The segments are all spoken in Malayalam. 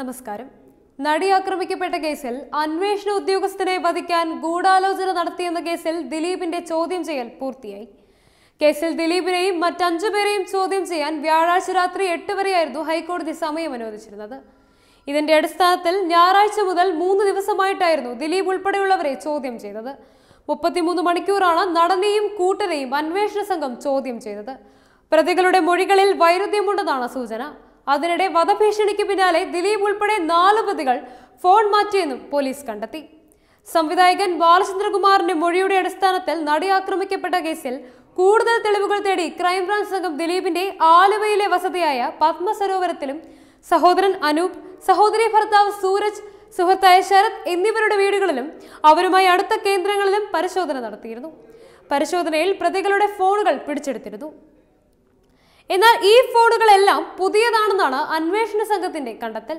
നമസ്കാരം നടി ആക്രമിക്കപ്പെട്ട കേസിൽ അന്വേഷണ ഉദ്യോഗസ്ഥനെ വധിക്കാൻ ഗൂഢാലോചന നടത്തിയെന്ന കേസിൽ ദിലീപിന്റെ ചോദ്യം ചെയ്യൽ പൂർത്തിയായി കേസിൽ ദിലീപിനെയും മറ്റഞ്ചു പേരെയും ചോദ്യം ചെയ്യാൻ വ്യാഴാഴ്ച രാത്രി എട്ട് വരെയായിരുന്നു ഹൈക്കോടതി സമയം അനുവദിച്ചിരുന്നത് ഇതിന്റെ അടിസ്ഥാനത്തിൽ ഞായറാഴ്ച മുതൽ മൂന്ന് ദിവസമായിട്ടായിരുന്നു ദിലീപ് ഉൾപ്പെടെയുള്ളവരെ ചോദ്യം ചെയ്തത് മുപ്പത്തിമൂന്ന് മണിക്കൂറാണ് നടനെയും കൂട്ടരെയും അന്വേഷണ സംഘം ചോദ്യം ചെയ്തത് പ്രതികളുടെ മൊഴികളിൽ വൈരുദ്ധ്യമുണ്ടെന്നാണ് സൂചന അതിനിടെ വധഭീഷണിക്ക് പിന്നാലെ ദിലീപ് ഉൾപ്പെടെ നാല് പ്രതികൾ ഫോൺ മാറ്റിയെന്നും പോലീസ് കണ്ടെത്തി സംവിധായകൻ ബാലചന്ദ്രകുമാറിന്റെ മൊഴിയുടെ അടിസ്ഥാനത്തിൽ നടി ആക്രമിക്കപ്പെട്ട കേസിൽ കൂടുതൽ തെളിവുകൾ തേടി ക്രൈംബ്രാഞ്ച് സംഘം ദിലീപിന്റെ ആലുവയിലെ വസതിയായ പത്മസരോവരത്തിലും സഹോദരൻ അനൂപ് സഹോദരി ഭർത്താവ് സൂരജ് സുഹൃത്തായ ശരത് എന്നിവരുടെ വീടുകളിലും അവരുമായി അടുത്ത കേന്ദ്രങ്ങളിലും പരിശോധന നടത്തിയിരുന്നു പരിശോധനയിൽ പ്രതികളുടെ ഫോണുകൾ പിടിച്ചെടുത്തിരുന്നു എന്നാൽ ഈ ഫോണുകളെല്ലാം പുതിയതാണെന്നാണ് അന്വേഷണ സംഘത്തിന്റെ കണ്ടെത്തൽ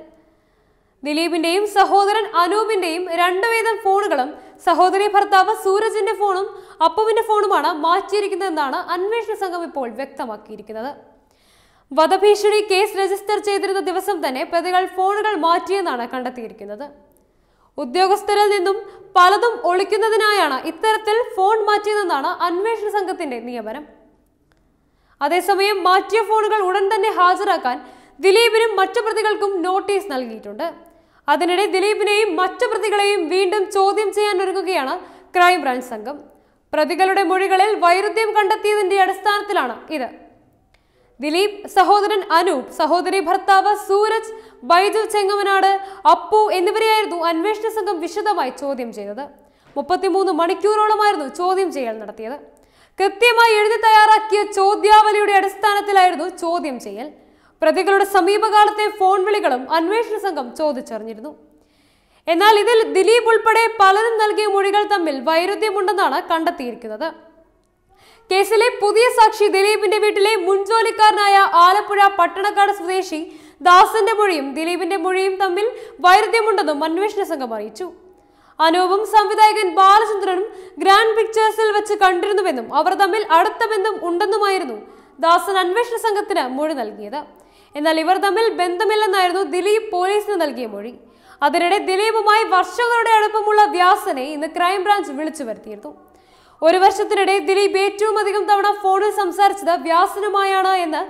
ദിലീപിന്റെയും സഹോദരൻ അനൂപിന്റെയും രണ്ടുവീതം ഫോണുകളും സഹോദരി ഭർത്താവ് സൂരജിന്റെ ഫോണും അപ്പുവിന്റെ ഫോണുമാണ് മാറ്റിയിരിക്കുന്നതെന്നാണ് അന്വേഷണ സംഘം ഇപ്പോൾ വ്യക്തമാക്കിയിരിക്കുന്നത് വധഭീഷണി കേസ് രജിസ്റ്റർ ചെയ്തിരുന്ന ദിവസം തന്നെ പ്രതികൾ ഫോണുകൾ മാറ്റിയെന്നാണ് കണ്ടെത്തിയിരിക്കുന്നത് ഉദ്യോഗസ്ഥരിൽ നിന്നും പലതും ഒളിക്കുന്നതിനായാണ് ഇത്തരത്തിൽ ഫോൺ മാറ്റിയതെന്നാണ് അന്വേഷണ സംഘത്തിന്റെ നിയമനം അതേസമയം മാറ്റിയ ഫോണുകൾ ഉടൻ തന്നെ ഹാജരാക്കാൻ ദിലീപിനും മറ്റു പ്രതികൾക്കും നോട്ടീസ് നൽകിയിട്ടുണ്ട് അതിനിടെ ദിലീപിനെയും മറ്റു പ്രതികളെയും വീണ്ടും ചോദ്യം ചെയ്യാൻ ഒരുങ്ങുകയാണ് ക്രൈംബ്രാഞ്ച് സംഘം പ്രതികളുടെ മൊഴികളിൽ വൈരുദ്ധ്യം കണ്ടെത്തിയതിന്റെ അടിസ്ഥാനത്തിലാണ് ഇത് ദിലീപ് സഹോദരൻ അനൂപ് സഹോദരി ഭർത്താവ് സൂരജ് ബൈജു ചെങ്ങമനാട് അപ്പു എന്നിവരെയായിരുന്നു അന്വേഷണ സംഘം വിശദമായി ചോദ്യം ചെയ്തത് മുപ്പത്തിമൂന്ന് മണിക്കൂറോളമായിരുന്നു ചോദ്യം ചെയ്യൽ നടത്തിയത് കൃത്യമായി എഴുതി തയ്യാറാക്കിയ ചോദ്യാവലിയുടെ അടിസ്ഥാനത്തിലായിരുന്നു ചോദ്യം ചെയ്യൽ പ്രതികളുടെ സമീപകാലത്തെ ഫോൺ വിളികളും അന്വേഷണ സംഘം ചോദിച്ചറിഞ്ഞിരുന്നു എന്നാൽ ഇതിൽ ദിലീപ് ഉൾപ്പെടെ പലരും നൽകിയ മൊഴികൾ തമ്മിൽ വൈരുദ്ധ്യമുണ്ടെന്നാണ് കണ്ടെത്തിയിരിക്കുന്നത് കേസിലെ പുതിയ സാക്ഷി ദിലീപിന്റെ വീട്ടിലെ മുൻജോലിക്കാരനായ ആലപ്പുഴ പട്ടണക്കാട് സ്വദേശി ദാസന്റെ മൊഴിയും ദിലീപിന്റെ മൊഴിയും തമ്മിൽ വൈരുദ്ധ്യമുണ്ടെന്നും അന്വേഷണ സംഘം അറിയിച്ചു അനൂപും സംവിധായകൻ ബാലചന്ദ്രനും ഗ്രാൻഡ് പിക്ചേഴ്സിൽ വെച്ച് കണ്ടിരുന്നുവെന്നും അവർ തമ്മിൽ അടുത്ത ബന്ധം ഉണ്ടെന്നുമായിരുന്നു ദാസൻ അന്വേഷണ സംഘത്തിന് മൊഴി നൽകിയത് എന്നാൽ ഇവർ തമ്മിൽ ബന്ധമില്ലെന്നായിരുന്നു ദിലീപ് പോലീസിന് നൽകിയ മൊഴി അതിനിടെ ദിലീപുമായി വർഷങ്ങളുടെ അടുപ്പമുള്ള വ്യാസനെ ഇന്ന് ക്രൈംബ്രാഞ്ച് വിളിച്ചു വരുത്തിയിരുന്നു ഒരു വർഷത്തിനിടെ ദിലീപ് ഏറ്റവും അധികം തവണ ഫോണിൽ സംസാരിച്ചത് വ്യാസനുമായാണ് എന്ന്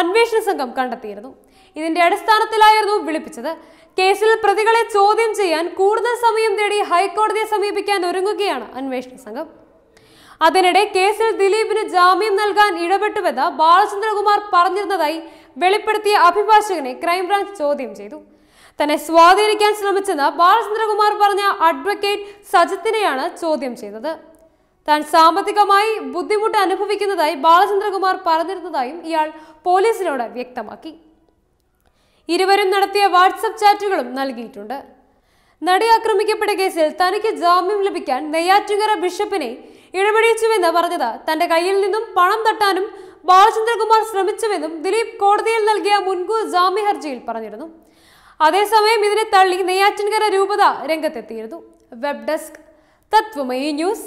അന്വേഷണ സംഘം കണ്ടെത്തിയിരുന്നു ഇതിന്റെ അടിസ്ഥാനത്തിലായിരുന്നു വിളിപ്പിച്ചത് കേസിൽ പ്രതികളെ ചോദ്യം ചെയ്യാൻ കൂടുതൽ സമയം തേടി ഹൈക്കോടതിയെ സമീപിക്കാൻ ഒരുങ്ങുകയാണ് അന്വേഷണ സംഘം അതിനിടെ കേസിൽ ദിലീപിന് ജാമ്യം നൽകാൻ ഇടപെട്ടുവെന്ന് ബാലചന്ദ്രകുമാർ പറഞ്ഞിരുന്നതായി വെളിപ്പെടുത്തിയ അഭിഭാഷകനെ ക്രൈംബ്രാഞ്ച് ചോദ്യം ചെയ്തു തന്നെ സ്വാധീനിക്കാൻ ശ്രമിച്ചെന്ന് ബാലചന്ദ്രകുമാർ പറഞ്ഞ അഡ്വക്കേറ്റ് സജിത്തിനെയാണ് ചോദ്യം ചെയ്തത് താൻ സാമ്പത്തികമായി ബുദ്ധിമുട്ട് അനുഭവിക്കുന്നതായി ബാലചന്ദ്രകുമാർ പറഞ്ഞിരുന്നതായും ഇയാൾ പോലീസിനോട് വ്യക്തമാക്കി ഇരുവരും നടത്തിയ വാട്സപ്പ് ചാറ്റുകളും നൽകിയിട്ടുണ്ട് നടി ആക്രമിക്കപ്പെട്ട കേസിൽ തനിക്ക് ജാമ്യം ലഭിക്കാൻ നെയ്യാറ്റുകര ബിഷപ്പിനെ ഇടപെടിച്ചുവെന്ന് പറഞ്ഞത് തന്റെ കയ്യിൽ നിന്നും പണം തട്ടാനും ബാലചന്ദ്രകുമാർ ശ്രമിച്ചുവെന്നും ദിലീപ് കോടതിയിൽ നൽകിയ മുൻകൂർ ജാമ്യ ഹർജിയിൽ പറഞ്ഞിരുന്നു അതേസമയം ഇതിനെ തള്ളി നെയ്യാറ്റിൻകര രൂപത രംഗത്തെത്തിയിരുന്നു വെബ് ഡെസ്ക് തത്വമയി ന്യൂസ്